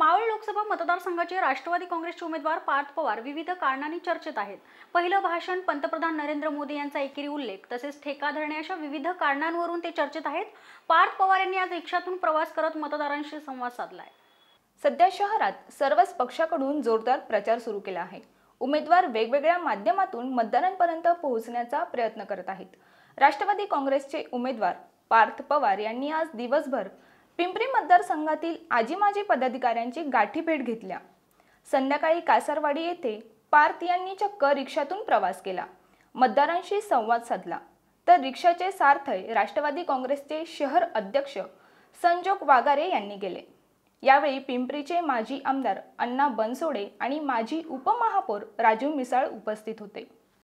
मावळ लोकसभा मतदारसंघाचे राष्ट्रवादी काँग्रेसचे उमेदवार पार्थ पवार विविध कारणांनी चर्चेत आहेत पहिलं भाषण पंतप्रधान नरेंद्र मोदी यांचा एकेरी उल्लेख तसेच ठेका धरणे अशा विविध कारणांवरून ते चर्चेत आहेत पार्थ पवार यांनी आज रिक्षातून प्रवास करत मतदारांशी संवाद साधलाय सध्या शहरात सर्वच पक्षाकडून जोरदार प्रचार सुरू केला आहे उमेदवार वेगवेगळ्या माध्यमातून मतदारांपर्यंत पोहोचण्याचा प्रयत्न करत आहेत राष्ट्रवादी काँग्रेसचे उमेदवार पार्थ पवार यांनी आज दिवसभर पिंपरी मतदारसंघातील आजी माजी पदाधिकाऱ्यांची भेट घेतल्या संध्याकाळी कासारवाडी येथे पार्थ यांनी चक्क रिक्षातून प्रवास केला मतदारांशी संवाद साधला तर रिक्षाचे सारथय राष्ट्रवादी काँग्रेसचे शहर अध्यक्ष संजोग वागारे यांनी गेले यावेळी पिंपरीचे माजी आमदार अण्णा बनसोडे आणि माजी उपमहापौर राजू मिसाळ उपस्थित होते